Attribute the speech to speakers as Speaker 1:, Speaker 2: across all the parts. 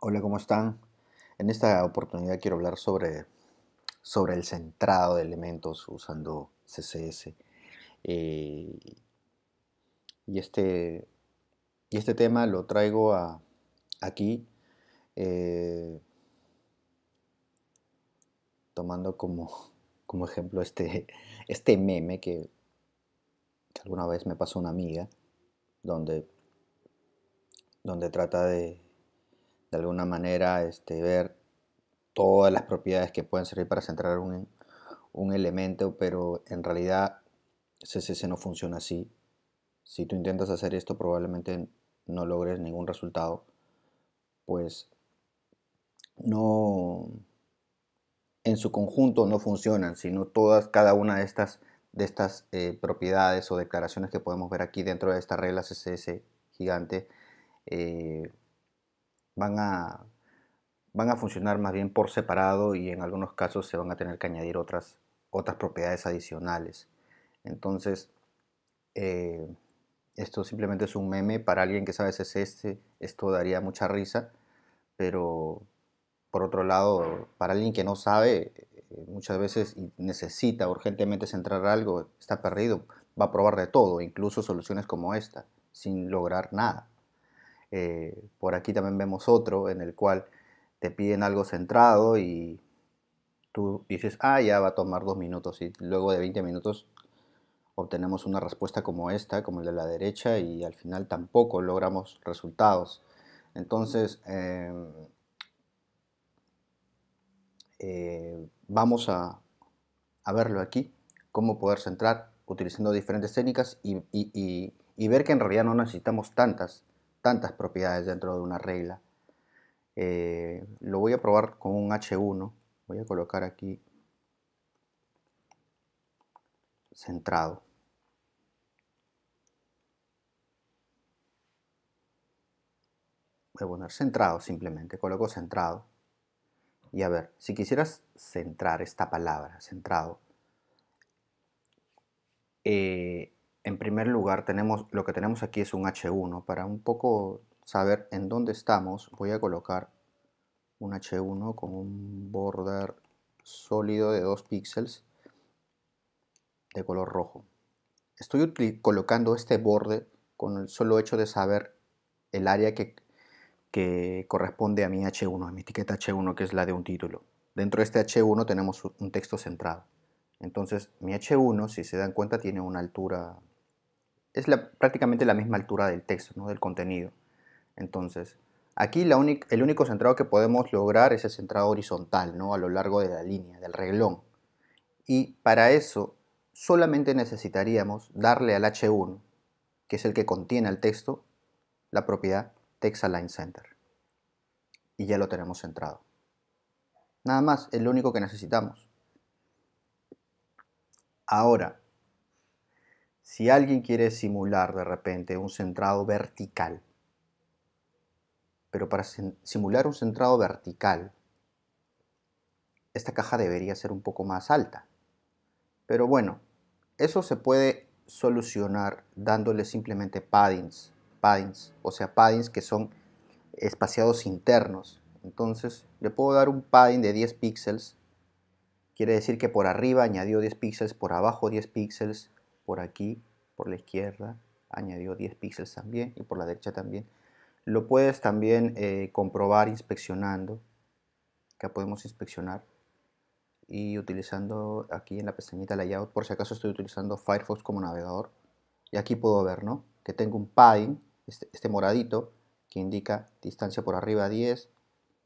Speaker 1: hola, ¿cómo están? En esta oportunidad quiero hablar sobre, sobre el centrado de elementos usando CSS. Eh, y, este, y este tema lo traigo a, aquí eh, tomando como, como ejemplo este, este meme que alguna vez me pasó una amiga donde donde trata de, de alguna manera, este, ver todas las propiedades que pueden servir para centrar un, un elemento, pero en realidad CSS no funciona así. Si tú intentas hacer esto, probablemente no logres ningún resultado, pues no en su conjunto no funcionan, sino todas, cada una de estas, de estas eh, propiedades o declaraciones que podemos ver aquí dentro de esta regla CSS gigante eh, van, a, van a funcionar más bien por separado y en algunos casos se van a tener que añadir otras, otras propiedades adicionales. Entonces, eh, esto simplemente es un meme para alguien que sabe es este esto daría mucha risa, pero por otro lado, para alguien que no sabe, eh, muchas veces necesita urgentemente centrar algo, está perdido, va a probar de todo, incluso soluciones como esta, sin lograr nada. Eh, por aquí también vemos otro en el cual te piden algo centrado y tú dices, ah, ya va a tomar dos minutos y luego de 20 minutos obtenemos una respuesta como esta, como la de la derecha y al final tampoco logramos resultados. Entonces, em, eh, vamos a, verlo aquí, cómo poder centrar utilizando diferentes técnicas y ver que en realidad no necesitamos tantas tantas propiedades dentro de una regla. Eh, lo voy a probar con un H1. Voy a colocar aquí centrado. Voy a poner centrado simplemente, coloco centrado. Y a ver, si quisieras centrar esta palabra, centrado, eh, en primer lugar tenemos lo que tenemos aquí es un H1. Para un poco saber en dónde estamos, voy a colocar un H1 con un border sólido de 2 píxeles de color rojo. Estoy colocando este borde con el solo hecho de saber el área que, que corresponde a mi H1, a mi etiqueta H1 que es la de un título. Dentro de este H1 tenemos un texto centrado. Entonces mi H1, si se dan cuenta, tiene una altura es prácticamente la misma altura del texto, ¿no? del contenido. Entonces, aquí el único centrado que podemos lograr es el centrado horizontal, ¿no? a lo largo de la línea, del reglón. Y para eso solamente necesitaríamos darle al H1, que es el que contiene el texto, la propiedad TextAlignCenter Center. Y ya lo tenemos centrado. Nada más, es lo único que necesitamos. Ahora, si alguien quiere simular de repente un centrado vertical, pero para simular un centrado vertical, esta caja debería ser un poco más alta. Pero bueno, eso se puede solucionar dándole simplemente paddings, paddings, o sea, paddings que son espaciados internos. Entonces, le puedo dar un padding de 10 píxeles. Quiere decir que por arriba añadió 10 píxeles, por abajo 10 píxeles, por aquí, por la izquierda, añadió 10 píxeles también y por la derecha también. Lo puedes también eh, comprobar inspeccionando, que podemos inspeccionar y utilizando aquí en la pestañita layout, por si acaso estoy utilizando Firefox como navegador. Y aquí puedo ver, ¿no? Que tengo un padding, este, este moradito, que indica distancia por arriba 10,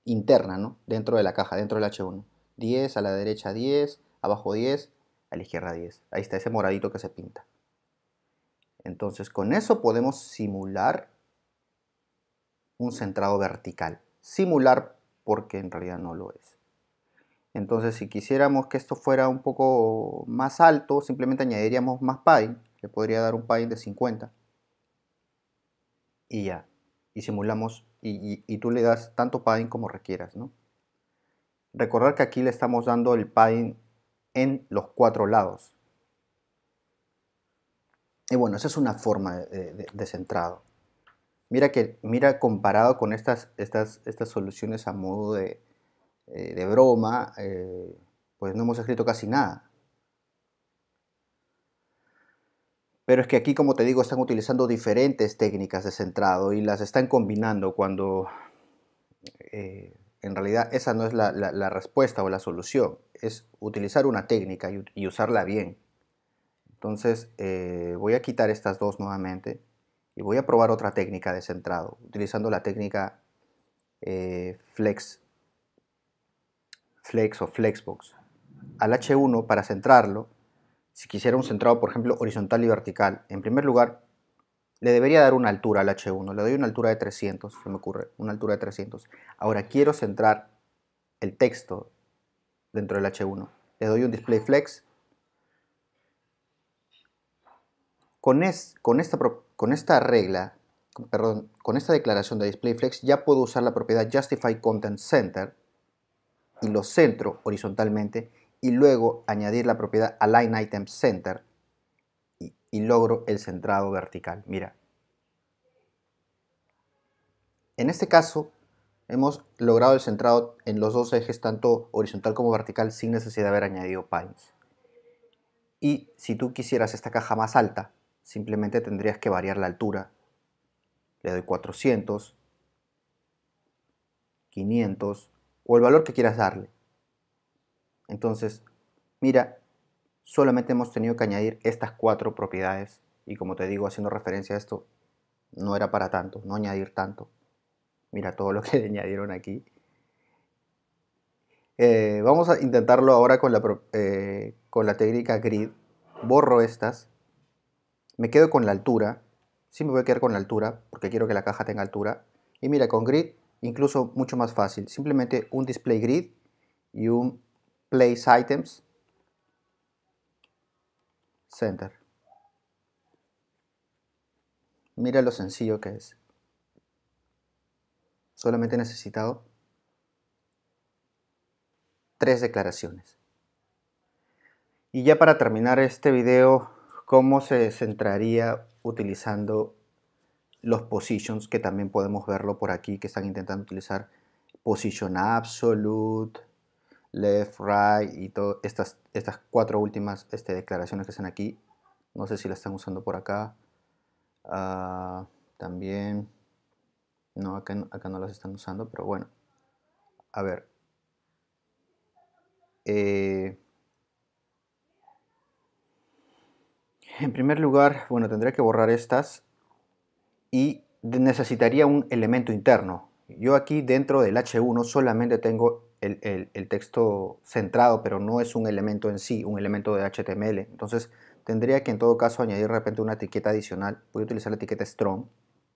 Speaker 1: interna, ¿no? Dentro de la caja, dentro del H1. 10, a la derecha 10, abajo 10 a la izquierda 10. Ahí está ese moradito que se pinta. Entonces con eso podemos simular un centrado vertical. Simular porque en realidad no lo es. Entonces si quisiéramos que esto fuera un poco más alto, simplemente añadiríamos más padding, Le podría dar un padding de 50. Y ya. Y simulamos. Y, tú le das tanto padding como requieras, ¿no? Recordar que aquí le estamos dando el padding en los cuatro lados. Y bueno, esa es una forma de, centrado. Mira que, mira, comparado con estas, estas, estas soluciones a modo de, eh, broma, eh, pues no hemos escrito casi nada. Pero es que aquí, como te digo, están utilizando diferentes técnicas de centrado y las están combinando cuando eh, en realidad esa no es la, respuesta o la solución, es utilizar una técnica y, usarla bien. Entonces eh, voy a quitar estas dos nuevamente y voy a probar otra técnica de centrado, utilizando la técnica eh, flex, flex o flexbox. Al H1 para centrarlo, si quisiera un centrado por ejemplo horizontal y vertical, en primer lugar le debería dar una altura al H1. Le doy una altura de 300, se me ocurre. Una altura de 300. Ahora quiero centrar el texto dentro del H1. Le doy un display flex. Con, esta, esta regla, perdón, con esta declaración de display flex ya puedo usar la propiedad justify content center y lo centro horizontalmente y luego añadir la propiedad align item center y logro el centrado vertical. Mira. En este caso hemos logrado el centrado en los dos ejes, tanto horizontal como vertical, sin necesidad de haber añadido pines. Y si tú quisieras esta caja más alta, simplemente tendrías que variar la altura. Le doy 400, 500 o el valor que quieras darle. Entonces, mira, solamente hemos tenido que añadir estas cuatro propiedades y como te digo haciendo referencia a esto no era para tanto, no añadir tanto. Mira todo lo que le añadieron aquí. Eh, vamos a intentarlo ahora con la, eh, con la técnica grid. Borro estas. Me quedo con la altura. Sí me voy a quedar con la altura porque quiero que la caja tenga altura. Y mira, con grid incluso mucho más fácil. Simplemente un display grid y un place items Center. Mira lo sencillo que es. Solamente he necesitado tres declaraciones. Y ya para terminar este video, ¿cómo se centraría utilizando los positions que también podemos verlo por aquí que están intentando utilizar? Position absolute, left, right y todas estas, estas cuatro últimas este, declaraciones que están aquí. No sé si las están usando por acá. Ah, también. No acá, no las están usando, pero bueno. A ver. Eh, en primer lugar, bueno, tendría que borrar estas y necesitaría un elemento interno. Yo aquí dentro del H1 solamente tengo el, texto centrado, pero no es un elemento en sí, un elemento de HTML. Entonces tendría que en todo caso añadir de repente una etiqueta adicional. Voy a utilizar la etiqueta strong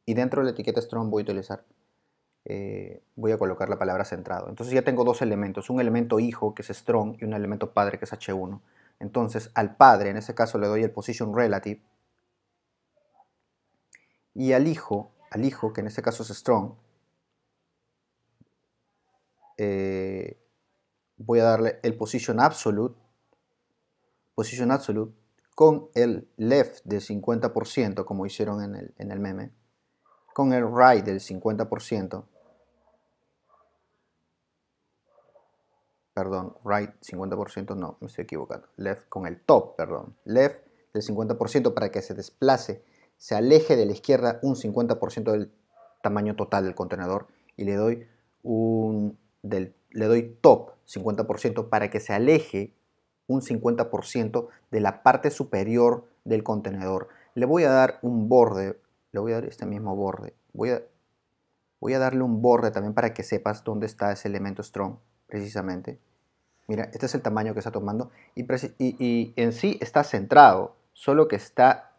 Speaker 1: y dentro de la etiqueta strong voy a utilizar, eh, voy a colocar la palabra centrado. Entonces ya tengo dos elementos, un elemento hijo que es strong y un elemento padre que es h1. Entonces al padre, en ese caso le doy el position relative y al hijo, al hijo que en este caso es strong, eh, voy a darle el position absolute, position absolute con el left del 50% como hicieron en el, en el meme, con el right del 50%, perdón, right 50%, no, me estoy equivocando, left con el top, perdón, left del 50% para que se desplace, se aleje de la izquierda un 50% del tamaño total del contenedor y le doy un le doy top 50% para que se aleje un 50% de la parte superior del contenedor. Le voy a dar un borde, le voy a dar este mismo borde. Voy a, voy a darle un borde también para que sepas dónde está ese elemento strong, precisamente. Mira, este es el tamaño que está tomando y, en sí está centrado, solo que está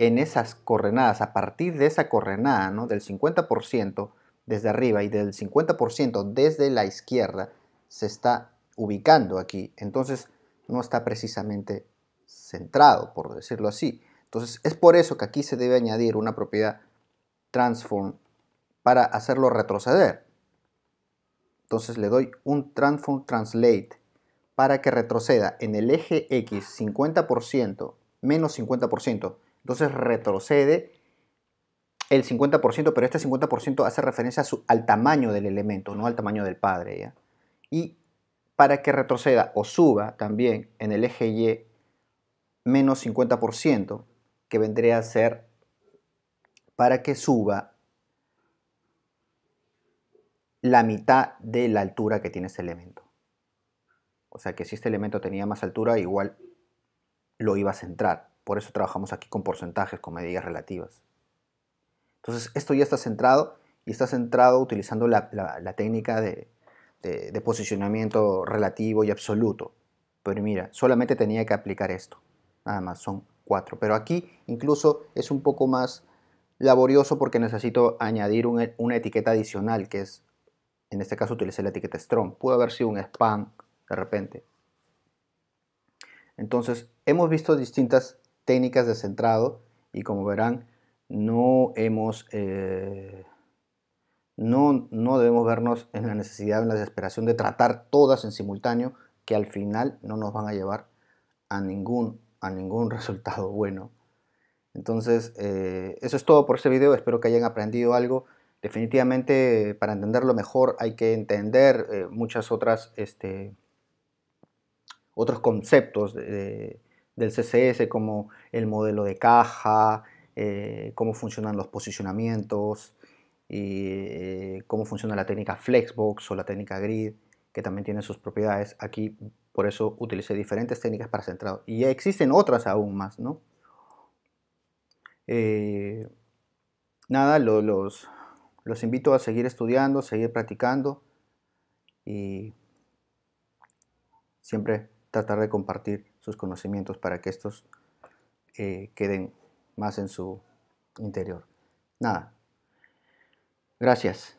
Speaker 1: en esas coordenadas, a partir de esa coordenada, Del 50%, desde arriba y del 50% desde la izquierda se está ubicando aquí. Entonces no está precisamente centrado, por decirlo así. Entonces es por eso que aquí se debe añadir una propiedad transform para hacerlo retroceder. Entonces le doy un transform translate para que retroceda en el eje X 50% menos 50%. Entonces retrocede el 50%, pero este 50% hace referencia al tamaño del elemento, no al tamaño del padre. Y para que retroceda o suba también en el eje Y menos 50%, que vendría a ser para que suba la mitad de la altura que tiene ese elemento. O sea que si este elemento tenía más altura, igual lo iba a centrar. Por eso trabajamos aquí con porcentajes, con medidas relativas. Entonces, esto ya está centrado y está centrado utilizando la, técnica de, posicionamiento relativo y absoluto. Pero mira, solamente tenía que aplicar esto. Nada más, son cuatro. Pero aquí incluso es un poco más laborioso porque necesito añadir una etiqueta adicional que es, en este caso utilicé la etiqueta strong. Pudo haber sido un spam de repente. Entonces, hemos visto distintas técnicas de centrado y como verán, no hemos, eh, no, debemos vernos en la necesidad, en la desesperación de tratar todas en simultáneo, que al final no nos van a llevar a ningún, a ningún resultado bueno. Entonces, eh, eso es todo por este video, espero que hayan aprendido algo. Definitivamente, para entenderlo mejor hay que entender eh, muchas otras, este, otros conceptos del CSS como el modelo de caja, eh, cómo funcionan los posicionamientos, y, eh, cómo funciona la técnica Flexbox o la técnica Grid, que también tiene sus propiedades. Aquí por eso utilicé diferentes técnicas para centrado. Y existen otras aún más, ¿no? Eh, nada, los, invito a seguir estudiando, seguir practicando y siempre tratar de compartir sus conocimientos para que estos queden más en su interior. Nada. Gracias.